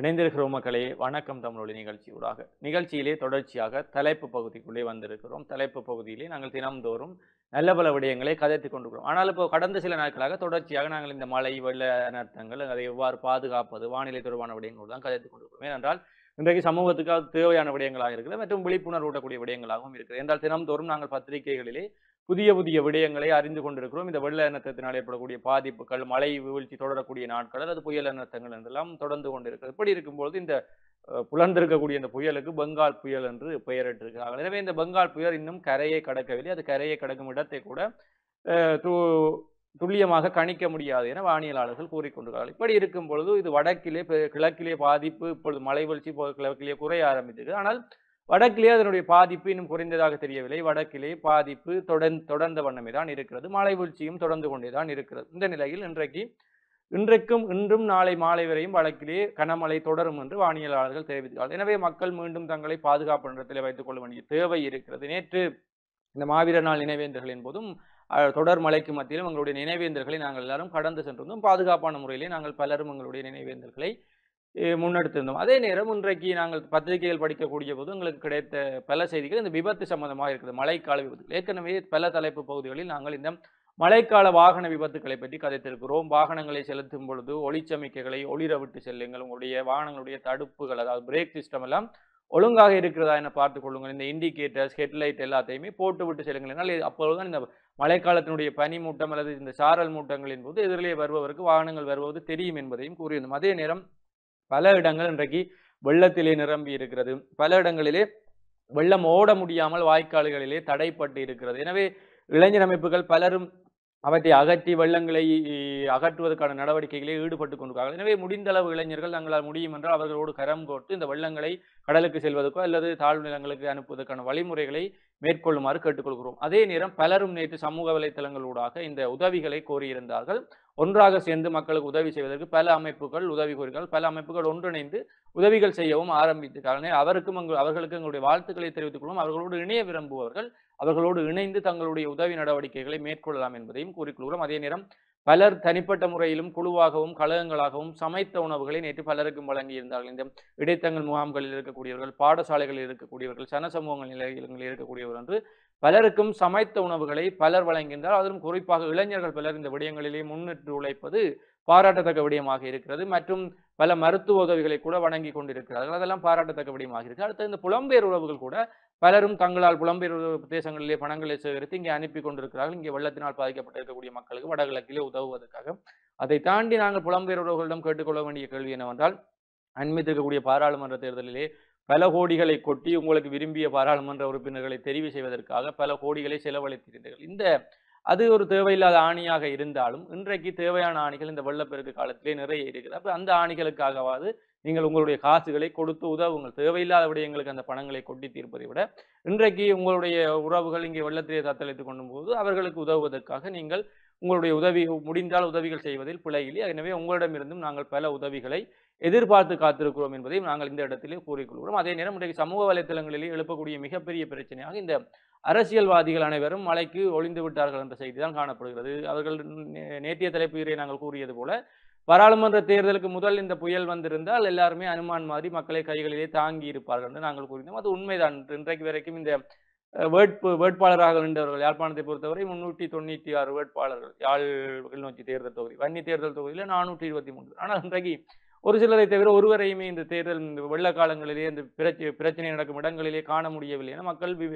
இணைந்திருக்கிறோம் மக்களே வணக்கம் நிகழ்ச்சி ஊடாக நிகழ்ச்சியிலே தொடர்ச்சியாக தலைப்பு பகுதிக்குள்ளே வந்திருக்கிறோம் தலைப்பு பகுதியிலே நாங்கள் தினம்தோறும் நல்ல பல விடயங்களை கதைத்து கொண்டிருக்கிறோம் ஆனால் இப்போ கடந்த சில நாட்களாக தொடர்ச்சியாக நாங்கள் இந்த மழை வெள்ள அனர்த்தங்கள் அதை எவ்வாறு பாதுகாப்பது வானிலை தொடர்பான விடயங்கள் தான் கதைத்து கொண்டிருக்கிறோம் ஏனென்றால் இன்றைக்கு சமூகத்துக்கு தேவையான விடயங்களாக இருக்கிறது மற்றும் விழிப்புணர்வு ஊட்டக்கூடிய விடயங்களாகவும் இருக்கிறது என்றால் தினம்தோறும் நாங்கள் பத்திரிகைகளிலே புதிய புதிய விடயங்களை அறிந்து கொண்டிருக்கிறோம் இந்த வெள்ள எண்ணத்தினால் ஏற்படக்கூடிய பாதிப்புகள் மழை வீழ்ச்சி தொடரக்கூடிய நாட்கள் அல்லது புயல் எண்ணத்தங்கள் என்றெல்லாம் தொடர்ந்து கொண்டிருக்கிறது இப்படி இருக்கும்போது இந்த புலர்ந்திருக்கக்கூடிய இந்த புயலுக்கு பெங்கால் புயல் என்று பெயரிட்டிருக்கிறார்கள் எனவே இந்த பெங்கால் புயல் இன்னும் கரையை கடக்கவில்லை அது கரையை கடக்கும் இடத்தை கூட துல்லியமாக கணிக்க முடியாது என வானியலாளர்கள் கூறிக்கொண்டிருக்கிறார்கள் இப்படி இருக்கும் பொழுது இது வடக்கிலே கிழக்கிலே பாதிப்பு இப்பொழுது மழை வீழ்ச்சி கிழக்கிலே குறைய ஆரம்பித்தது ஆனால் வடக்கிலே அதனுடைய பாதிப்பு இன்னும் குறைந்ததாக தெரியவில்லை வடக்கிலே பாதிப்பு தொடர் தொடர்ந்த வண்ணமே தான் இருக்கிறது மாலை வீழ்ச்சியும் தொடர்ந்து கொண்டே தான் இருக்கிறது இந்த நிலையில் இன்றைக்கு இன்றைக்கும் இன்றும் நாளை மாலை வரையும் வடக்கிலே கனமழை தொடரும் என்று வானியலாளர்கள் தெரிவித்தார்கள் எனவே மக்கள் மீண்டும் தங்களை பாதுகாப்பு நிறத்தில் வைத்துக் கொள்ள வேண்டிய தேவை இருக்கிறது நேற்று இந்த மாவீர நாள் நினைவேந்தர்களின் போதும் தொடர் மலைக்கு மத்தியிலும் எங்களுடைய நினைவேந்தர்களை நாங்கள் எல்லாரும் கடந்து சென்றிருந்தோம் பாதுகாப்பான முறையிலே நாங்கள் பலரும் எங்களுடைய நினைவேந்தர்களை முன்னெடுத்திருந்தோம் அதே நேரம் இன்றைக்கு நாங்கள் பத்திரிகைகள் படிக்கக்கூடிய போது எங்களுக்கு கிடைத்த பல செய்திகள் இந்த விபத்து சம்பந்தமாக இருக்குது மழைக்கால விபத்து ஏற்கனவே பல தலைப்பு பகுதிகளில் நாங்கள் இந்த மழைக்கால வாகன விபத்துக்களை பற்றி கதைத்திருக்கிறோம் வாகனங்களை செலுத்தும் பொழுது ஒளிச்சமிக்கைகளை ஒளிர விட்டு செல்லுங்கள் உங்களுடைய வாகனங்களுடைய தடுப்புகள் அதாவது பிரேக் சிஸ்டம் எல்லாம் ஒழுங்காக இருக்கிறதா என பார்த்துக் கொள்ளுங்கள் இந்த இண்டிகேட்டர்ஸ் ஹெட்லைட் எல்லாத்தையுமே போட்டு விட்டு செல்லுங்கள் என்னால் அப்பொழுதுதான் இந்த மழைக்காலத்தினுடைய பனி மூட்டம் அல்லது இந்த சாரல் மூட்டங்களின் போது எதிரிலே வருபவருக்கு வாகனங்கள் வருவது தெரியும் என்பதையும் கூறியிருந்தோம் அதே நேரம் பல இடங்கள் இன்றைக்கு வெள்ளத்திலே நிரம்பி இருக்கிறது பல இடங்களிலே வெள்ளம் ஓட முடியாமல் வாய்க்கால்களிலே தடைப்பட்டு இருக்கிறது எனவே இளைஞர் அமைப்புகள் பலரும் அவற்றை அகற்றி வெள்ளங்களை அகற்றுவதற்கான நடவடிக்கைகளில் ஈடுபட்டு கொண்டிருக்கார்கள் எனவே முடிந்தளவு இளைஞர்கள் தங்களால் முடியும் என்றால் அவர்களோடு கரம் கோட்டு இந்த வெள்ளங்களை கடலுக்கு செல்வதற்கோ அல்லது தாழ்வு நிலங்களுக்கு அனுப்புவதற்கான வழிமுறைகளை மேற்கொள்ளுமாறு கேட்டுக்கொள்கிறோம் அதே நேரம் பலரும் நேற்று சமூக வலைத்தளங்களூடாக இந்த உதவிகளை கோரியிருந்தார்கள் ஒன்றாக சேர்ந்து மக்களுக்கு உதவி செய்வதற்கு பல அமைப்புகள் உதவி கூறுகள் பல அமைப்புகள் ஒன்றிணைந்து உதவிகள் செய்யவும் காரணம் அவருக்கும் அவர்களுக்கு எங்களுடைய வாழ்த்துக்களை தெரிவித்துக் கொள்வோம் அவர்களோடு இணைய விரும்புவர்கள் அவர்களோடு இணைந்து தங்களுடைய உதவி நடவடிக்கைகளை மேற்கொள்ளலாம் என்பதையும் கூறிக்கொள்கிறோம் அதே நேரம் பலர் தனிப்பட்ட முறையிலும் குழுவாகவும் கழகங்களாகவும் சமைத்த உணவுகளை நேற்று பலருக்கும் வழங்கியிருந்தார்கள் இந்த இடைத்தங்கள் முகாம்களில் இருக்கக்கூடியவர்கள் பாடசாலைகளில் இருக்கக்கூடியவர்கள் சன சமூகங்கள் நிலையங்களில் இருக்கக்கூடியவர்கள் என்று பலருக்கும் சமைத்த உணவுகளை பலர் வழங்கின்றார் அதிலும் குறிப்பாக இளைஞர்கள் பலர் இந்த விடயங்களிலே முன்னிட்டு உழைப்பது பாராட்டத்தக்க விடயமாக இருக்கிறது மற்றும் பல மருத்துவ உதவிகளை கூட வழங்கி கொண்டிருக்கிறார்கள் அதெல்லாம் பாராட்டத்தக்க விடயமாக இருக்கு அடுத்த இந்த புலம்பெயர் உறவுகள் கூட பலரும் தங்களால் புலம்பெயர் பிரதேசங்களிலே பணங்களை சேகரித்து இங்கே அனுப்பி கொண்டிருக்கிறார்கள் இங்கே வெள்ளத்தினால் பாதிக்கப்பட்டிருக்கக்கூடிய மக்களுக்கு வடகிழக்கிலே உதவுவதற்காக அதை தாண்டி நாங்கள் புலம்பெயர் உறவுகளிடம் கேட்டுக்கொள்ள வேண்டிய கேள்வி என்னவென்றால் அண்மைத்திருக்கக்கூடிய பாராளுமன்ற தேர்தலிலே பல கோடிகளை கொட்டி உங்களுக்கு விரும்பிய பாராளுமன்ற உறுப்பினர்களை தெரிவு செய்வதற்காக பல கோடிகளை செலவழித்திருந்தீர்கள் இந்த அது ஒரு தேவையில்லாத ஆணியாக இருந்தாலும் இன்றைக்கு தேவையான ஆணிகள் இந்த வெள்ளப்பெருக்கு காலத்திலே நிறைய இருக்குது அப்போ அந்த ஆணிகளுக்காகவாது நீங்கள் உங்களுடைய காசுகளை கொடுத்து உதவுங்கள் தேவையில்லாத விடயங்களுக்கு அந்த பணங்களை கொட்டி தீர்ப்பதை விட இன்றைக்கு உங்களுடைய உறவுகள் இங்கே வெள்ளத்திலே தத்தளித்துக் கொள்ளும் போது அவர்களுக்கு உதவுவதற்காக நீங்கள் உங்களுடைய உதவி முடிந்தால் உதவிகள் செய்வதில் பிழையில்லை எனவே உங்களிடமிருந்தும் நாங்கள் பல உதவிகளை எதிர்பார்த்து காத்திருக்கிறோம் என்பதையும் நாங்கள் இந்த இடத்திலே கூறிக்கொள்கிறோம் அதே நேரம் இன்றைக்கு சமூக வலைத்தளங்களிலே எழுப்பக்கூடிய மிகப்பெரிய பிரச்சனையாக இந்த அரசியல்வாதிகள் அனைவரும் மலைக்கு ஒளிந்து விட்டார்கள் என்ற செய்தி தான் காணப்படுகிறது அவர்கள் நேற்றைய தலைப்புகளை நாங்கள் கூறியது போல பாராளுமன்ற தேர்தலுக்கு முதல் இந்த புயல் வந்திருந்தால் எல்லாருமே அனுமான் மாதிரி மக்களை கைகளிலே தாங்கி இருப்பார்கள் என்று நாங்கள் கூறினோம் அது உண்மைதான் இன்றைக்கு வரைக்கும் இந்த வேட்பு வேட்பாளராக நின்றவர்கள் யாழ்ப்பாணத்தை பொறுத்தவரை முன்னூற்றி தொண்ணூற்றி ஆறு வேட்பாளர்கள் யாழ் கிளிநொச்சி தேர்தல் தொகுதி வன்னி தேர்தல் தொகுதியில் நானூற்றி இருபத்தி மூன்று ஆனால் இன்றைக்கு ஒரு சிலரை தவிர ஒருவரையுமே இந்த தேர்தல் இந்த வெள்ள காலங்களிலே இந்த பிரச்சனை நடக்கும் இடங்களிலே காண முடியவில்லை என மக்கள் வி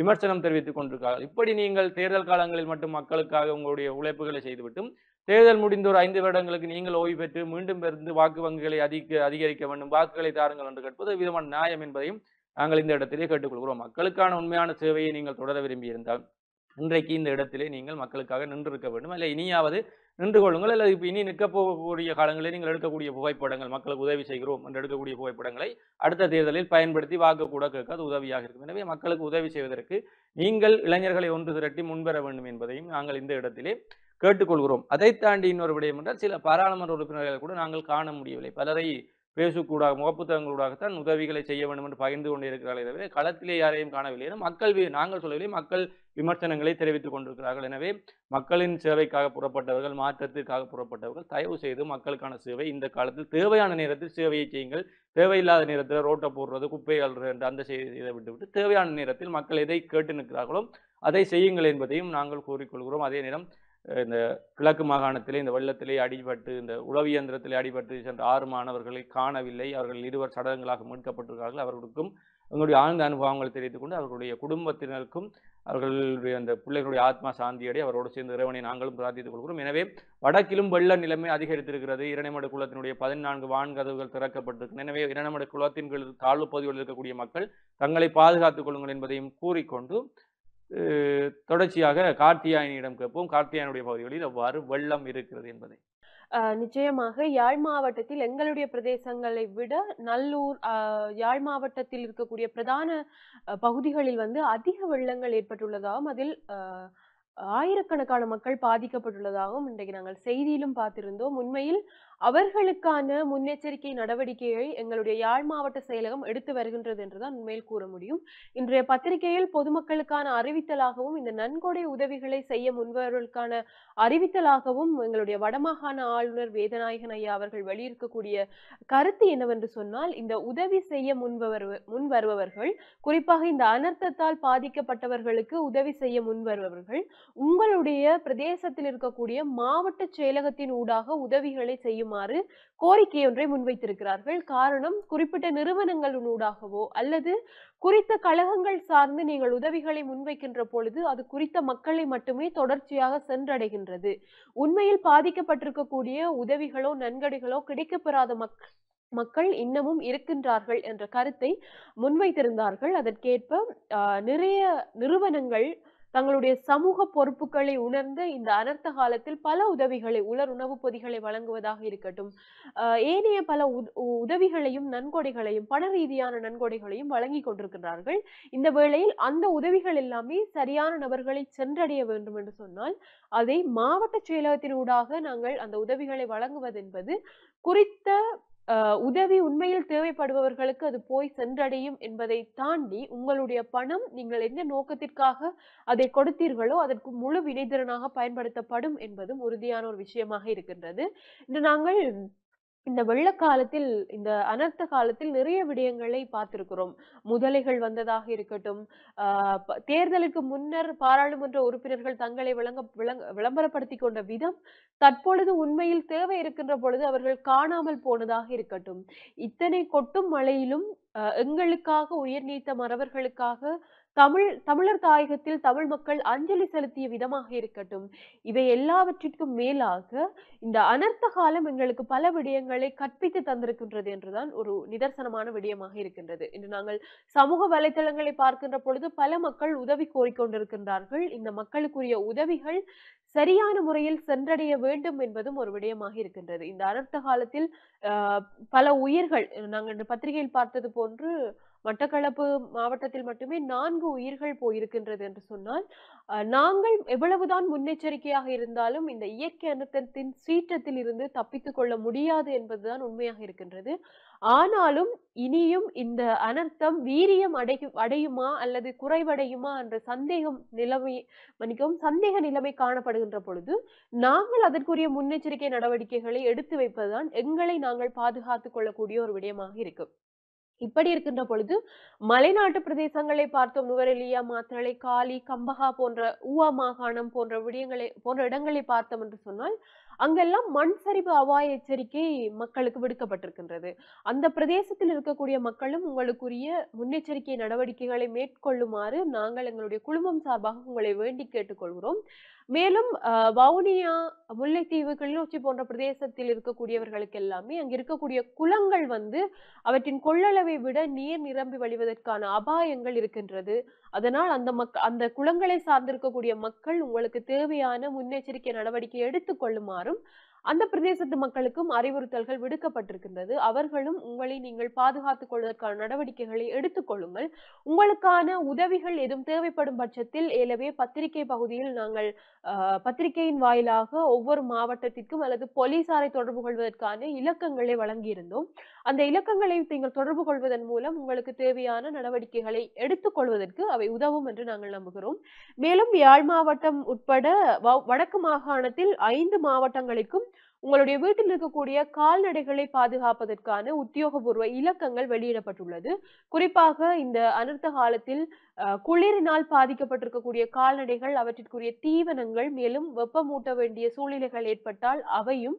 விமர்சனம் தெரிவித்துக் கொண்டிருக்கிறார்கள் இப்படி நீங்கள் தேர்தல் காலங்களில் மட்டும் மக்களுக்காக உங்களுடைய உழைப்புகளை செய்துவிட்டும் தேர்தல் முடிந்த ஒரு ஐந்து வருடங்களுக்கு நீங்கள் ஓய்வு பெற்று மீண்டும் பெருந்து வாக்கு வங்கிகளை அதிக அதிகரிக்க வேண்டும் வாக்குகளை தாருங்கள் என்று கேட்பது விதமான நியாயம் என்பதையும் நாங்கள் இந்த இடத்திலே கேட்டுக்கொள்கிறோம் மக்களுக்கான உண்மையான சேவையை நீங்கள் தொடர விரும்பியிருந்தால் இன்றைக்கு இந்த இடத்திலே நீங்கள் மக்களுக்காக நின்றிருக்க வேண்டும் அல்ல இனியாவது நின்று கொள்ளுங்கள் அல்லது இப்போ இனி நிற்க போகக்கூடிய காலங்களில் நீங்கள் எடுக்கக்கூடிய புகைப்படங்கள் மக்களுக்கு உதவி செய்கிறோம் என்று எடுக்கக்கூடிய புகைப்படங்களை அடுத்த தேர்தலில் பயன்படுத்தி வாக்கு கூட கேட்க அது உதவியாக இருக்கும் எனவே மக்களுக்கு உதவி செய்வதற்கு நீங்கள் இளைஞர்களை ஒன்று திரட்டி முன்வர வேண்டும் என்பதையும் நாங்கள் இந்த இடத்திலே கேட்டுக்கொள்கிறோம் அதை தாண்டி இன்னொரு விடயம் என்றால் சில பாராளுமன்ற உறுப்பினர்களை கூட நாங்கள் காண முடியவில்லை பலரை பேசுக்கூடாக முகப்புத்தகங்களூடாகத்தான் உதவிகளை செய்ய வேண்டும் என்று பகிர்ந்து கொண்டிருக்கிறார்கள் எனவே களத்திலே யாரையும் காணவில்லை என மக்கள் நாங்கள் சொல்லவில்லை மக்கள் விமர்சனங்களை தெரிவித்துக் கொண்டிருக்கிறார்கள் எனவே மக்களின் சேவைக்காக புறப்பட்டவர்கள் மாற்றத்திற்காக புறப்பட்டவர்கள் தயவு செய்து மக்களுக்கான சேவை இந்த காலத்தில் தேவையான நேரத்தில் சேவையை செய்யுங்கள் தேவையில்லாத நேரத்தில் ரோட்டை போடுறது குப்பை அல்றது அந்த இதை விட்டுவிட்டு தேவையான நேரத்தில் மக்கள் எதை கேட்டு நிற்கிறார்களோ அதை செய்யுங்கள் என்பதையும் நாங்கள் கூறிக்கொள்கிறோம் அதே நேரம் இந்த கிழக்கு மாகாணத்திலே இந்த வெள்ளத்திலே அடிபட்டு இந்த உளவியந்திரத்திலே அடிபட்டு சென்ற ஆறு மாணவர்களை காணவில்லை அவர்கள் இருவர் சடலங்களாக மீட்கப்பட்டிருக்கிறார்கள் அவர்களுக்கும் அவங்களுடைய ஆழ்ந்த அனுபவங்களை தெரிவித்துக் கொண்டு அவர்களுடைய குடும்பத்தினருக்கும் அவர்களுடைய அந்த பிள்ளைகளுடைய ஆத்மா சாந்தியடை அவரோடு சேர்ந்த இறைவனை நாங்களும் பிரார்த்தித்துக் கொள்கிறோம் எனவே வடக்கிலும் வெள்ள நிலைமை அதிகரித்திருக்கிறது இரணைமடு குளத்தினுடைய பதினான்கு வான்கதவுகள் திறக்கப்பட்டிருக்கிறது எனவே இரணைமடு குளத்தின் தாழ்வு பகுதிகளில் இருக்கக்கூடிய மக்கள் தங்களை பாதுகாத்துக் கொள்ளுங்கள் என்பதையும் கூறிக்கொண்டு தொடர்ச்சியாக கார்த்தியாயனிடம் கேட்போம் கார்த்தியாயனுடைய பகுதிகளில் அவ்வாறு வெள்ளம் இருக்கிறது என்பதை நிச்சயமாக யாழ் மாவட்டத்தில் எங்களுடைய பிரதேசங்களை விட நல்லூர் யாழ் மாவட்டத்தில் இருக்கக்கூடிய பிரதான பகுதிகளில் வந்து அதிக வெள்ளங்கள் ஏற்பட்டுள்ளதாகவும் அதில் ஆயிரக்கணக்கான மக்கள் பாதிக்கப்பட்டுள்ளதாகவும் இன்றைக்கு நாங்கள் செய்தியிலும் பார்த்திருந்தோம் உண்மையில் அவர்களுக்கான முன்னெச்சரிக்கை நடவடிக்கையை எங்களுடைய யாழ் மாவட்ட செயலகம் எடுத்து வருகின்றது என்றுதான் உண்மையில் கூற முடியும் இன்றைய பத்திரிகையில் பொதுமக்களுக்கான அறிவித்தலாகவும் இந்த நன்கொடை உதவிகளை செய்ய முன்வர்களுக்கான அறிவித்தலாகவும் எங்களுடைய வடமாகாண ஆளுநர் வேதநாயகன் ஐயா அவர்கள் வெளியிருக்கக்கூடிய கருத்து என்னவென்று சொன்னால் இந்த உதவி செய்ய முன்வர் முன் வருபவர்கள் குறிப்பாக இந்த அனர்த்தத்தால் பாதிக்கப்பட்டவர்களுக்கு உதவி செய்ய முன் வருபவர்கள் உங்களுடைய பிரதேசத்தில் இருக்கக்கூடிய மாவட்ட செயலகத்தின் ஊடாக உதவிகளை செய்யும் செய்யுமாறு கோரிக்கை ஒன்றை முன்வைத்திருக்கிறார்கள் காரணம் குறிப்பிட்ட நிறுவனங்களினூடாகவோ அல்லது குறித்த கழகங்கள் சார்ந்து நீங்கள் உதவிகளை முன்வைக்கின்ற பொழுது அது குறித்த மக்களை மட்டுமே தொடர்ச்சியாக சென்றடைகின்றது உண்மையில் பாதிக்கப்பட்டிருக்கக்கூடிய உதவிகளோ நன்கொடைகளோ கிடைக்கப்பெறாத மக் மக்கள் இன்னமும் இருக்கின்றார்கள் என்ற கருத்தை முன்வைத்திருந்தார்கள் அதற்கேற்ப நிறைய நிறுவனங்கள் தங்களுடைய சமூக பொறுப்புகளை உணர்ந்து இந்த அனர்த்த காலத்தில் பல உதவிகளை உலர் உணவுப் பொதிகளை வழங்குவதாக இருக்கட்டும் ஏனைய பல உதவிகளையும் நன்கொடைகளையும் பண ரீதியான நன்கொடைகளையும் வழங்கி கொண்டிருக்கிறார்கள் இந்த வேளையில் அந்த உதவிகள் எல்லாமே சரியான நபர்களை சென்றடைய வேண்டும் என்று சொன்னால் அதை மாவட்ட ஊடாக நாங்கள் அந்த உதவிகளை வழங்குவது என்பது குறித்த உதவி உண்மையில் தேவைப்படுபவர்களுக்கு அது போய் சென்றடையும் என்பதை தாண்டி, உங்களுடைய பணம் நீங்கள் எந்த நோக்கத்திற்காக அதை கொடுத்தீர்களோ, அதற்கு முழு வினைத்திறனாக பயன்படுத்தப்படும் என்பதும் உறுதியான ஒரு விஷயமாக இருக்கின்றது. இன்று நாங்கள் இந்த வெள்ள காலத்தில் இந்த அனர்த்த காலத்தில் நிறைய விடயங்களை பார்த்திருக்கிறோம் முதலைகள் வந்ததாக இருக்கட்டும் ஆஹ் தேர்தலுக்கு முன்னர் பாராளுமன்ற உறுப்பினர்கள் தங்களை விளங்க விளங் விளம்பரப்படுத்தி கொண்ட விதம் தற்பொழுது உண்மையில் தேவை இருக்கின்ற பொழுது அவர்கள் காணாமல் போனதாக இருக்கட்டும் இத்தனை கொட்டும் மழையிலும் ஆஹ் எங்களுக்காக உயிர் நீத்த மறவர்களுக்காக தமிழ் தமிழர் தாயகத்தில் தமிழ் மக்கள் அஞ்சலி செலுத்திய விதமாக இருக்கட்டும் இவை எல்லாவற்றிற்கும் மேலாக இந்த அனர்த்த காலம் எங்களுக்கு பல விடயங்களை கற்பித்து தந்திருக்கின்றது என்றுதான் ஒரு நிதர்சனமான விடயமாக இருக்கின்றது இன்று நாங்கள் சமூக வலைதளங்களை பார்க்கின்ற பொழுது பல மக்கள் உதவி கோரிக்கொண்டிருக்கின்றார்கள் இந்த மக்களுக்குரிய உதவிகள் சரியான முறையில் சென்றடைய வேண்டும் என்பதும் ஒரு விடயமாக இருக்கின்றது இந்த அனர்த்த காலத்தில் பல உயிர்கள் நாங்கள் பத்திரிகையில் பார்த்தது போன்று மட்டக்களப்பு மாவட்டத்தில் மட்டுமே நான்கு உயிர்கள் போயிருக்கின்றது என்று சொன்னால் நாங்கள் எவ்வளவுதான் முன்னெச்சரிக்கையாக இருந்தாலும் இந்த இயற்கை அனர்த்தத்தின் சீற்றத்தில் இருந்து தப்பித்துக் கொள்ள முடியாது என்பதுதான் உண்மையாக இருக்கின்றது ஆனாலும் இனியும் இந்த அனர்த்தம் வீரியம் அடையும் அடையுமா அல்லது குறைவடையுமா என்ற சந்தேகம் நிலைமை மன்னிக்கவும் சந்தேக நிலைமை காணப்படுகின்ற பொழுது நாங்கள் அதற்குரிய முன்னெச்சரிக்கை நடவடிக்கைகளை எடுத்து வைப்பதுதான் எங்களை நாங்கள் பாதுகாத்துக் கொள்ளக்கூடிய ஒரு விடயமாக இருக்கும் இப்படி இருக்கின்ற பொழுது மலைநாட்டு பிரதேசங்களை பார்த்தோம் நுவரெலியா மாத்தளை காலி கம்பஹா போன்ற ஊவா மாகாணம் போன்ற விடயங்களை போன்ற இடங்களை பார்த்தோம் என்று சொன்னால் அங்கெல்லாம் மண் சரிவு அபாய எச்சரிக்கை மக்களுக்கு விடுக்கப்பட்டிருக்கின்றது அந்த பிரதேசத்தில் இருக்கக்கூடிய மக்களும் உங்களுக்குரிய முன்னெச்சரிக்கை நடவடிக்கைகளை மேற்கொள்ளுமாறு நாங்கள் எங்களுடைய குழுமம் சார்பாக உங்களை வேண்டி கேட்டுக்கொள்கிறோம் மேலும் வவுனியா முல்லைத்தீவு கிளிநொச்சி போன்ற பிரதேசத்தில் இருக்கக்கூடியவர்களுக்கு எல்லாமே அங்க இருக்கக்கூடிய குளங்கள் வந்து அவற்றின் கொள்ளளவை விட நீர் நிரம்பி வழிவதற்கான அபாயங்கள் இருக்கின்றது அதனால் அந்த மக் அந்த குளங்களை சார்ந்திருக்கக்கூடிய மக்கள் உங்களுக்கு தேவையான முன்னெச்சரிக்கை நடவடிக்கை எடுத்துக்கொள்ளுமாறும் அந்த பிரதேசத்து மக்களுக்கும் அறிவுறுத்தல்கள் விடுக்கப்பட்டிருக்கின்றது அவர்களும் உங்களை நீங்கள் பாதுகாத்துக் கொள்வதற்கான நடவடிக்கைகளை எடுத்துக்கொள்ளுங்கள் உங்களுக்கான உதவிகள் எதுவும் தேவைப்படும் பட்சத்தில் ஏலவே பத்திரிகை பகுதியில் நாங்கள் பத்திரிகையின் வாயிலாக ஒவ்வொரு மாவட்டத்திற்கும் அல்லது போலீசாரை தொடர்பு கொள்வதற்கான இலக்கங்களை வழங்கியிருந்தோம் அந்த இலக்கங்களை நீங்கள் தொடர்பு கொள்வதன் மூலம் உங்களுக்கு தேவையான நடவடிக்கைகளை எடுத்துக்கொள்வதற்கு அவை உதவும் என்று நாங்கள் நம்புகிறோம் மேலும் யாழ் மாவட்டம் உட்பட வடக்கு மாகாணத்தில் ஐந்து மாவட்டங்களுக்கும் உங்களுடைய வீட்டில் இருக்கக்கூடிய கால்நடைகளை பாதுகாப்பதற்கான உத்தியோகபூர்வ இலக்கங்கள் வெளியிடப்பட்டுள்ளது குறிப்பாக இந்த அனர்த்த காலத்தில் குளிரினால் பாதிக்கப்பட்டிருக்கக்கூடிய கால்நடைகள் அவற்றிற்குரிய தீவனங்கள் மேலும் வெப்பமூட்ட வேண்டிய சூழ்நிலைகள் ஏற்பட்டால் அவையும்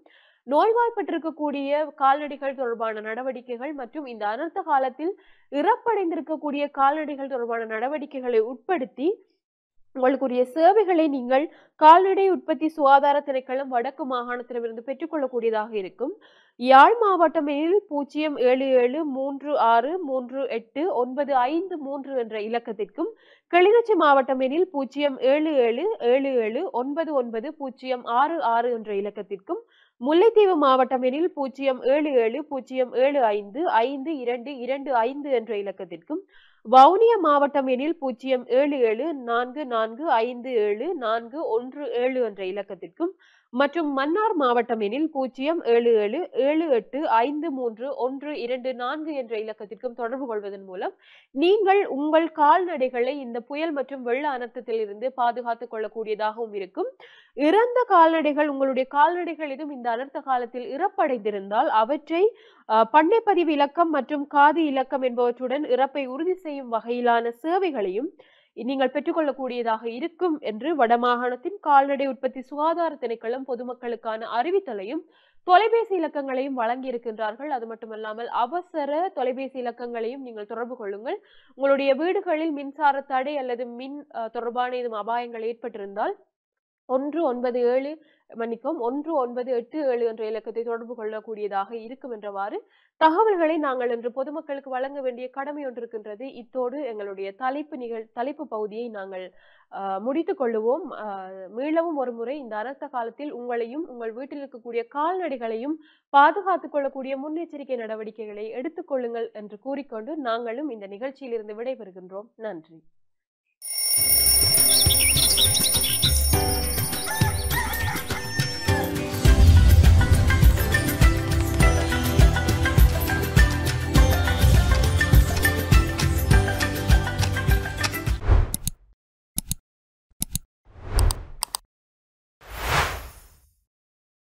நோய்வாய்ப்பட்டிருக்கக்கூடிய கால்நடைகள் தொடர்பான நடவடிக்கைகள் மற்றும் இந்த அனர்த்த காலத்தில் இறப்படைந்திருக்கக்கூடிய கால்நடைகள் தொடர்பான நடவடிக்கைகளை உட்படுத்தி உங்களுக்குரிய சேவைகளை நீங்கள் கால்நடை உற்பத்தி சுகாதார திணைக்களம் வடக்கு மாகாணத்திலிருந்து பெற்றுக்கொள்ளக்கூடியதாக இருக்கும் யாழ் மாவட்டமில் பூஜ்ஜியம் ஏழு ஏழு மூன்று ஆறு மூன்று எட்டு ஒன்பது ஐந்து மூன்று என்ற இலக்கத்திற்கும் கிளிநொச்சி மாவட்டமெனில் பூஜ்ஜியம் ஏழு ஏழு ஏழு ஏழு ஒன்பது ஒன்பது பூஜ்ஜியம் ஆறு ஆறு என்ற இலக்கத்திற்கும் முல்லைத்தீவு மாவட்டம் எனில் பூஜ்ஜியம் ஏழு ஏழு பூஜ்ஜியம் ஏழு ஐந்து ஐந்து இரண்டு இரண்டு ஐந்து என்ற இலக்கத்திற்கும் வவுனியா மாவட்டம் எனில் பூஜ்ஜியம் ஏழு ஏழு நான்கு நான்கு ஐந்து ஏழு நான்கு ஒன்று ஏழு என்ற இலக்கத்திற்கும் மற்றும் மன்னார் மாவட்டம் எனில் பூஜ்ஜியம் ஏழு ஏழு ஏழு எட்டு ஐந்து மூன்று ஒன்று இரண்டு நான்கு என்ற இலக்கத்திற்கும் தொடர்பு கொள்வதன் மூலம் நீங்கள் உங்கள் கால்நடைகளை இந்த புயல் மற்றும் வெள்ள அனர்த்தத்தில் இருந்து பாதுகாத்துக் கொள்ளக்கூடியதாகவும் இருக்கும் இறந்த கால்நடைகள் உங்களுடைய கால்நடைகள் எதுவும் இந்த அனர்த்த காலத்தில் இறப்படைந்திருந்தால் அவற்றை பண்ணைப்பதிவு இலக்கம் மற்றும் காது இலக்கம் என்பவற்றுடன் இறப்பை உறுதி செய்யும் வகையிலான சேவைகளையும் நீங்கள் பெற்றுக்கொள்ளக்கூடியதாக இருக்கும் என்று வடமாகாணத்தின் கால்நடை உற்பத்தி சுகாதார திணைக்களம் பொதுமக்களுக்கான அறிவித்தலையும் தொலைபேசி இலக்கங்களையும் வழங்கி இருக்கின்றார்கள் அது மட்டுமல்லாமல் அவசர தொலைபேசி இலக்கங்களையும் நீங்கள் தொடர்பு கொள்ளுங்கள் உங்களுடைய வீடுகளில் மின்சார தடை அல்லது மின் தொடர்பான எதுவும் அபாயங்கள் ஏற்பட்டிருந்தால் ஒன்று ஒன்பது ஏழு மன்னிக்கும் ஒன்று ஒன்பது எட்டு ஏழு என்ற இலக்கத்தை தொடர்பு கொள்ளக்கூடியதாக இருக்கும் என்றவாறு தகவல்களை நாங்கள் இன்று பொதுமக்களுக்கு வழங்க வேண்டிய கடமை ஒன்று இருக்கின்றது இத்தோடு எங்களுடைய தலைப்பு நிகழ் தலைப்பு பகுதியை நாங்கள் முடித்துக் கொள்ளுவோம் மீளவும் ஒரு முறை இந்த அரச காலத்தில் உங்களையும் உங்கள் வீட்டில் இருக்கக்கூடிய கால்நடைகளையும் பாதுகாத்துக் கொள்ளக்கூடிய முன்னெச்சரிக்கை நடவடிக்கைகளை எடுத்துக்கொள்ளுங்கள் என்று கூறிக்கொண்டு நாங்களும் இந்த நிகழ்ச்சியிலிருந்து விடைபெறுகின்றோம் நன்றி